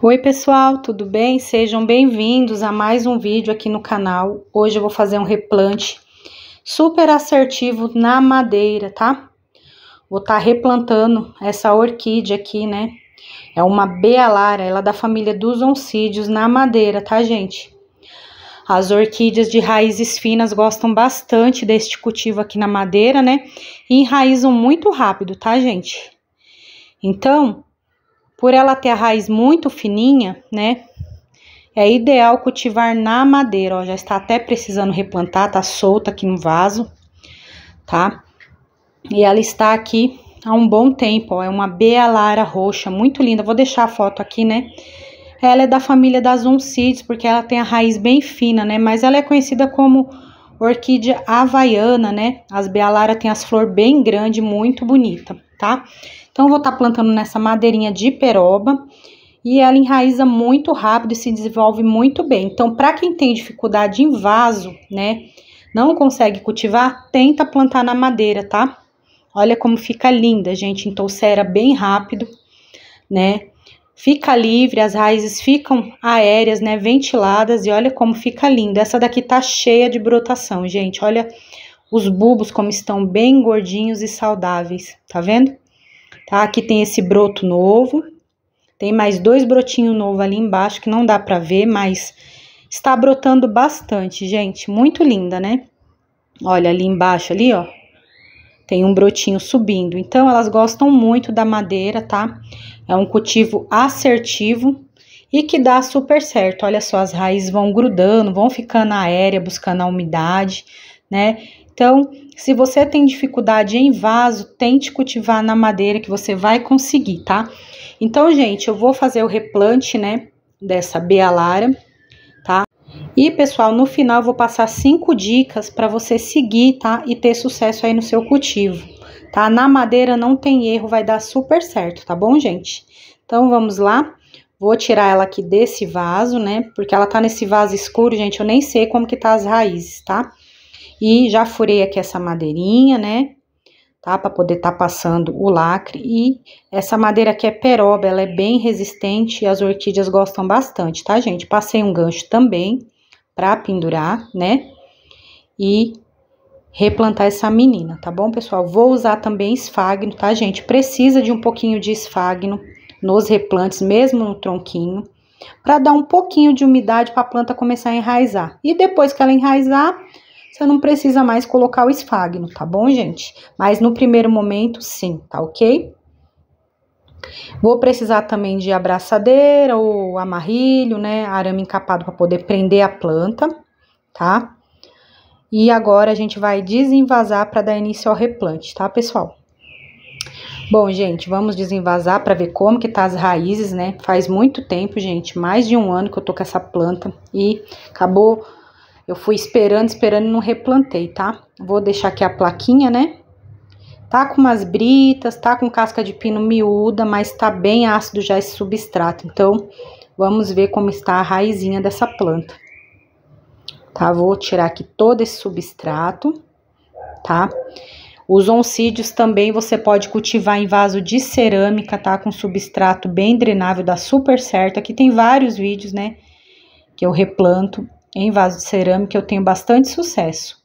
Oi pessoal, tudo bem? Sejam bem-vindos a mais um vídeo aqui no canal. Hoje eu vou fazer um replante super assertivo na madeira, tá? Vou estar tá replantando essa orquídea aqui, né? É uma bealara, ela é da família dos oncídeos na madeira, tá gente? As orquídeas de raízes finas gostam bastante deste cultivo aqui na madeira, né? E enraizam muito rápido, tá gente? Então, por ela ter a raiz muito fininha, né? É ideal cultivar na madeira, ó, já está até precisando replantar, tá solta aqui no vaso, tá? E ela está aqui há um bom tempo, ó, é uma bealara roxa, muito linda. Vou deixar a foto aqui, né? Ela é da família das uncides, porque ela tem a raiz bem fina, né? Mas ela é conhecida como orquídea havaiana, né? As bealara tem as flores bem grande, muito bonita, tá? Então, eu vou estar tá plantando nessa madeirinha de peroba e ela enraiza muito rápido e se desenvolve muito bem. Então, para quem tem dificuldade em vaso, né, não consegue cultivar, tenta plantar na madeira, tá? Olha como fica linda, gente. Então, bem rápido, né? Fica livre, as raízes ficam aéreas, né, ventiladas e olha como fica linda. Essa daqui tá cheia de brotação, gente. Olha os bulbos como estão bem gordinhos e saudáveis, tá vendo? tá? Aqui tem esse broto novo, tem mais dois brotinhos novos ali embaixo que não dá pra ver, mas está brotando bastante, gente. Muito linda, né? Olha ali embaixo, ali, ó. Tem um brotinho subindo. Então, elas gostam muito da madeira, tá? É um cultivo assertivo e que dá super certo. Olha só, as raízes vão grudando, vão ficando aérea, buscando a umidade, né? Então, se você tem dificuldade em vaso, tente cultivar na madeira que você vai conseguir, tá? Então, gente, eu vou fazer o replante, né, dessa bealara, tá? E, pessoal, no final eu vou passar cinco dicas para você seguir, tá? E ter sucesso aí no seu cultivo, tá? Na madeira não tem erro, vai dar super certo, tá bom, gente? Então, vamos lá? Vou tirar ela aqui desse vaso, né? Porque ela tá nesse vaso escuro, gente, eu nem sei como que tá as raízes, tá? Tá? E já furei aqui essa madeirinha, né? Tá? Pra poder tá passando o lacre. E essa madeira aqui é peroba, ela é bem resistente e as orquídeas gostam bastante, tá, gente? Passei um gancho também pra pendurar, né? E replantar essa menina, tá bom, pessoal? Vou usar também esfagno, tá, gente? Precisa de um pouquinho de esfagno nos replantes, mesmo no tronquinho, para dar um pouquinho de umidade para a planta começar a enraizar. E depois que ela enraizar, você não precisa mais colocar o esfagno, tá bom, gente? Mas no primeiro momento, sim, tá ok? Vou precisar também de abraçadeira ou amarrilho, né? Arame encapado para poder prender a planta, tá? E agora a gente vai desenvasar para dar início ao replante, tá, pessoal? Bom, gente, vamos desenvasar para ver como que tá as raízes, né? Faz muito tempo, gente, mais de um ano que eu tô com essa planta e acabou eu fui esperando, esperando e não replantei, tá? Vou deixar aqui a plaquinha, né? Tá com umas britas, tá com casca de pino miúda, mas tá bem ácido já esse substrato. Então, vamos ver como está a raizinha dessa planta. Tá? Vou tirar aqui todo esse substrato, tá? Os oncídios também você pode cultivar em vaso de cerâmica, tá? Com substrato bem drenável, dá super certo. Aqui tem vários vídeos, né? Que eu replanto em vaso de cerâmica eu tenho bastante sucesso.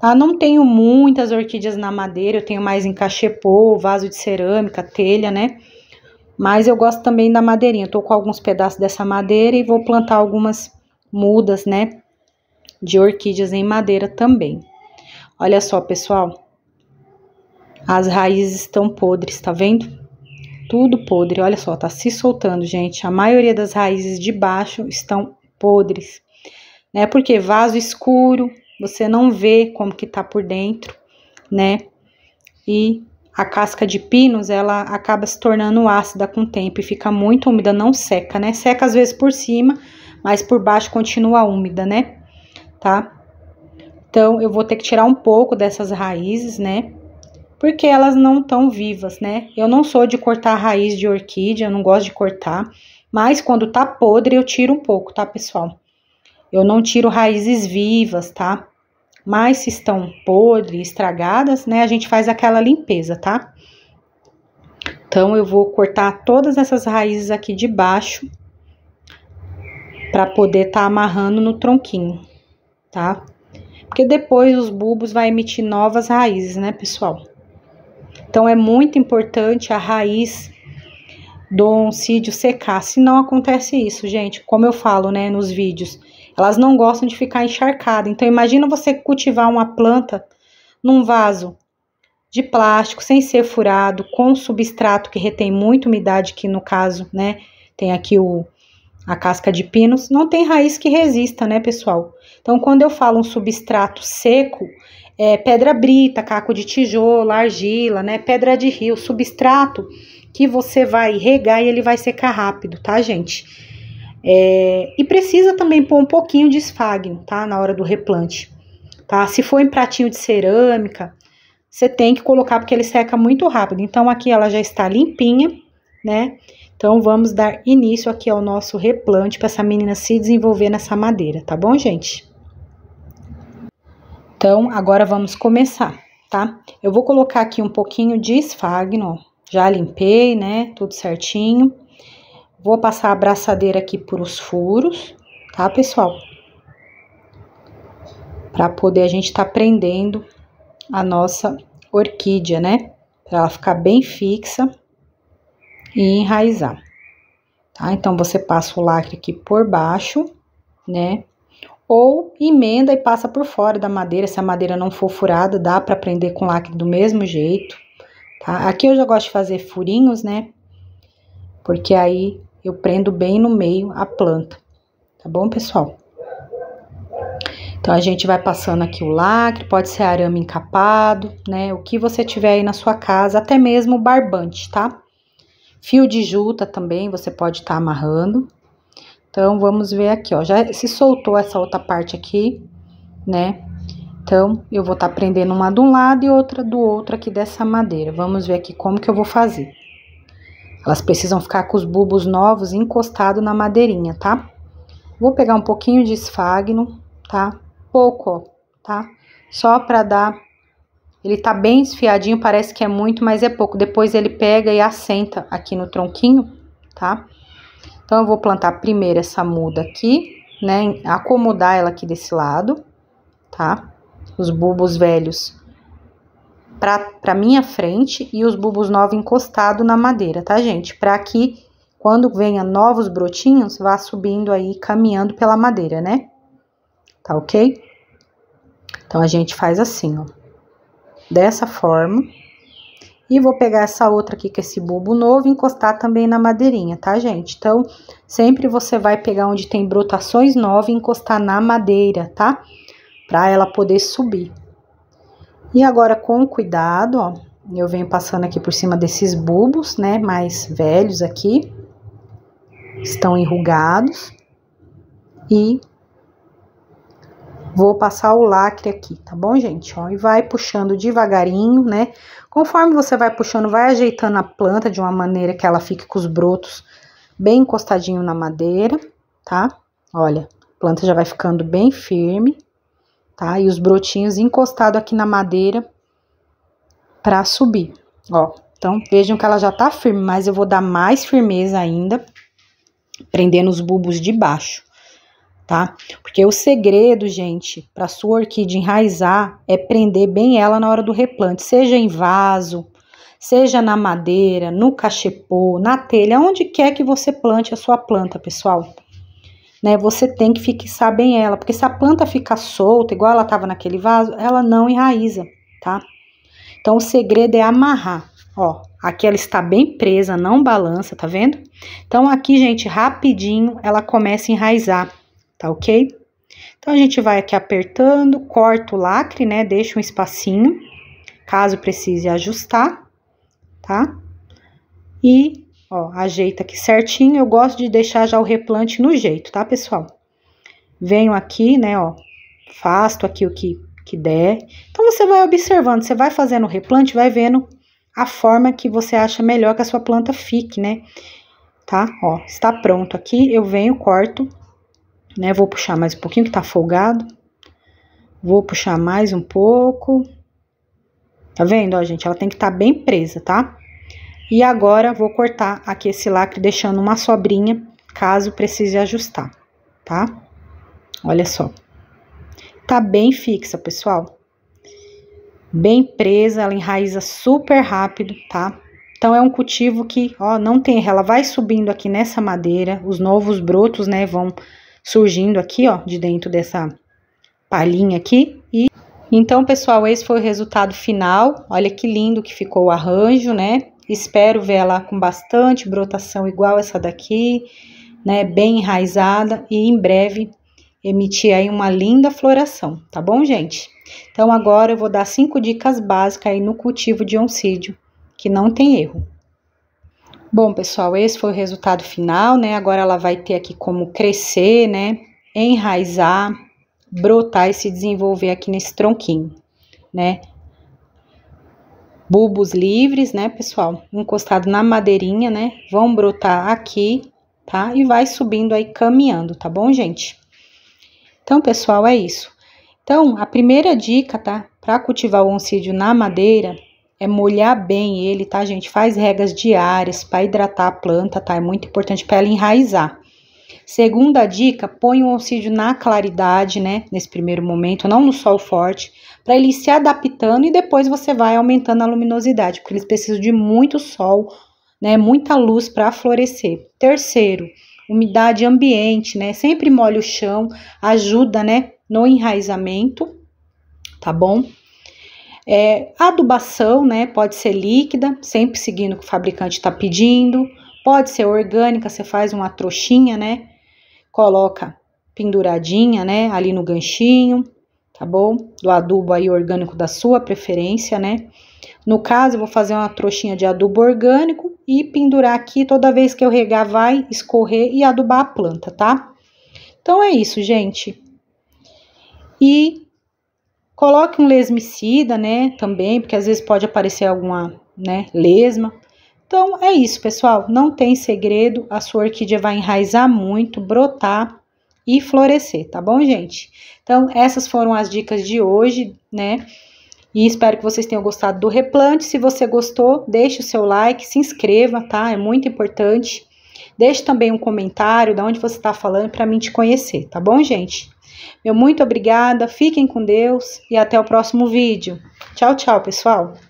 Tá? Não tenho muitas orquídeas na madeira, eu tenho mais em cachepô, vaso de cerâmica, telha, né? Mas eu gosto também da madeirinha. Eu tô com alguns pedaços dessa madeira e vou plantar algumas mudas, né? De orquídeas em madeira também. Olha só, pessoal. As raízes estão podres, tá vendo? Tudo podre. Olha só, tá se soltando, gente. A maioria das raízes de baixo estão podres né? Porque vaso escuro, você não vê como que tá por dentro, né? E a casca de pinos, ela acaba se tornando ácida com o tempo e fica muito úmida, não seca, né? Seca às vezes por cima, mas por baixo continua úmida, né? Tá? Então, eu vou ter que tirar um pouco dessas raízes, né? Porque elas não estão vivas, né? Eu não sou de cortar raiz de orquídea, eu não gosto de cortar. Mas quando tá podre, eu tiro um pouco, tá, pessoal? Eu não tiro raízes vivas, tá? Mas se estão podres, estragadas, né, a gente faz aquela limpeza, tá? Então, eu vou cortar todas essas raízes aqui de baixo para poder estar tá amarrando no tronquinho, tá? Porque depois os bulbos vai emitir novas raízes, né, pessoal? Então, é muito importante a raiz do oncídio secar, se não acontece isso, gente, como eu falo, né, nos vídeos elas não gostam de ficar encharcada. Então imagina você cultivar uma planta num vaso de plástico sem ser furado, com substrato que retém muita umidade, que no caso, né, tem aqui o a casca de pinos, não tem raiz que resista, né, pessoal? Então, quando eu falo um substrato seco, é pedra brita, caco de tijolo, argila, né, pedra de rio, substrato que você vai regar e ele vai secar rápido, tá, gente? É, e precisa também pôr um pouquinho de esfagno, tá? Na hora do replante, tá? Se for em pratinho de cerâmica, você tem que colocar porque ele seca muito rápido. Então, aqui ela já está limpinha, né? Então, vamos dar início aqui ao nosso replante para essa menina se desenvolver nessa madeira, tá bom, gente? Então, agora vamos começar, tá? Eu vou colocar aqui um pouquinho de esfagno, ó. Já limpei, né? Tudo certinho. Vou passar a abraçadeira aqui por os furos, tá, pessoal? Para poder a gente tá prendendo a nossa orquídea, né? Para ela ficar bem fixa e enraizar. Tá? Então, você passa o lacre aqui por baixo, né? Ou emenda e passa por fora da madeira. Se a madeira não for furada, dá para prender com lacre do mesmo jeito, tá? Aqui eu já gosto de fazer furinhos, né? Porque aí eu prendo bem no meio a planta, tá bom, pessoal? Então, a gente vai passando aqui o lacre, pode ser arame encapado, né? O que você tiver aí na sua casa, até mesmo barbante, tá? Fio de juta também você pode estar tá amarrando. Então, vamos ver aqui, ó. Já se soltou essa outra parte aqui, né? Então, eu vou estar tá prendendo uma de um lado e outra do outro aqui dessa madeira. Vamos ver aqui como que eu vou fazer. Elas precisam ficar com os bulbos novos encostados na madeirinha, tá? Vou pegar um pouquinho de esfagno, tá? Pouco, ó, tá? Só para dar... Ele tá bem esfiadinho, parece que é muito, mas é pouco. Depois ele pega e assenta aqui no tronquinho, tá? Então, eu vou plantar primeiro essa muda aqui, né? Acomodar ela aqui desse lado, tá? Os bulbos velhos para minha frente e os bulbos novos encostados na madeira, tá, gente? Para que quando venha novos brotinhos, vá subindo aí, caminhando pela madeira, né? Tá ok? Então, a gente faz assim, ó. Dessa forma. E vou pegar essa outra aqui, que é esse bulbo novo, e encostar também na madeirinha, tá, gente? Então, sempre você vai pegar onde tem brotações novas e encostar na madeira, tá? Pra ela poder subir. E agora, com cuidado, ó, eu venho passando aqui por cima desses bulbos, né, mais velhos aqui. Estão enrugados. E vou passar o lacre aqui, tá bom, gente? Ó, e vai puxando devagarinho, né? Conforme você vai puxando, vai ajeitando a planta de uma maneira que ela fique com os brotos bem encostadinho na madeira, tá? Olha, a planta já vai ficando bem firme tá? E os brotinhos encostado aqui na madeira para subir, ó. Então, vejam que ela já tá firme, mas eu vou dar mais firmeza ainda, prendendo os bulbos de baixo, tá? Porque o segredo, gente, para sua orquídea enraizar é prender bem ela na hora do replante, seja em vaso, seja na madeira, no cachepô, na telha, onde quer que você plante a sua planta, pessoal né? Você tem que fixar bem ela, porque se a planta ficar solta, igual ela estava naquele vaso, ela não enraiza, tá? Então o segredo é amarrar, ó. Aqui ela está bem presa, não balança, tá vendo? Então aqui, gente, rapidinho ela começa a enraizar, tá ok? Então a gente vai aqui apertando, corta o lacre, né? Deixa um espacinho, caso precise ajustar, tá? E Ó, ajeita aqui certinho. Eu gosto de deixar já o replante no jeito, tá, pessoal? Venho aqui, né, ó, fasto aqui o que, que der. Então, você vai observando, você vai fazendo o replante, vai vendo a forma que você acha melhor que a sua planta fique, né? Tá? Ó, está pronto aqui. Eu venho, corto, né? Vou puxar mais um pouquinho que tá folgado. Vou puxar mais um pouco. Tá vendo, ó, gente? Ela tem que estar tá bem presa, tá? E agora vou cortar aqui esse lacre deixando uma sobrinha, caso precise ajustar, tá? Olha só. Tá bem fixa, pessoal. Bem presa, ela enraiza super rápido, tá? Então, é um cultivo que, ó, não tem Ela vai subindo aqui nessa madeira, os novos brotos, né, vão surgindo aqui, ó, de dentro dessa palhinha aqui. E então, pessoal, esse foi o resultado final. Olha que lindo que ficou o arranjo, né? Espero ver ela com bastante brotação igual essa daqui, né, bem enraizada e em breve emitir aí uma linda floração, tá bom, gente? Então agora eu vou dar cinco dicas básicas aí no cultivo de oncídio, que não tem erro. Bom, pessoal, esse foi o resultado final, né? Agora ela vai ter aqui como crescer, né? Enraizar, brotar e se desenvolver aqui nesse tronquinho, né? bulbos livres, né, pessoal? Encostado na madeirinha, né? Vão brotar aqui, tá? E vai subindo aí caminhando, tá bom, gente? Então, pessoal, é isso. Então, a primeira dica, tá? Para cultivar o oncídio na madeira é molhar bem ele, tá, gente? Faz regas diárias para hidratar a planta, tá? É muito importante para ela enraizar. Segunda dica, põe o oncídio na claridade, né, nesse primeiro momento, não no sol forte, para ele ir se adaptando e depois você vai aumentando a luminosidade, porque eles precisam de muito sol, né, muita luz para florescer. Terceiro, umidade ambiente, né? Sempre molha o chão, ajuda, né, no enraizamento, tá bom? É, adubação, né? Pode ser líquida, sempre seguindo o que o fabricante está pedindo. Pode ser orgânica, você faz uma trouxinha, né? coloca penduradinha, né, ali no ganchinho, tá bom? Do adubo aí orgânico da sua preferência, né? No caso, eu vou fazer uma trouxinha de adubo orgânico e pendurar aqui toda vez que eu regar vai escorrer e adubar a planta, tá? Então é isso, gente. E coloque um lesmicida, né, também, porque às vezes pode aparecer alguma, né, lesma. Então é isso, pessoal. Não tem segredo. A sua orquídea vai enraizar muito, brotar e florescer, tá bom, gente? Então, essas foram as dicas de hoje, né? E espero que vocês tenham gostado do replante. Se você gostou, deixe o seu like, se inscreva, tá? É muito importante. Deixe também um comentário de onde você está falando para mim te conhecer, tá bom, gente? Meu muito obrigada, fiquem com Deus e até o próximo vídeo. Tchau, tchau, pessoal!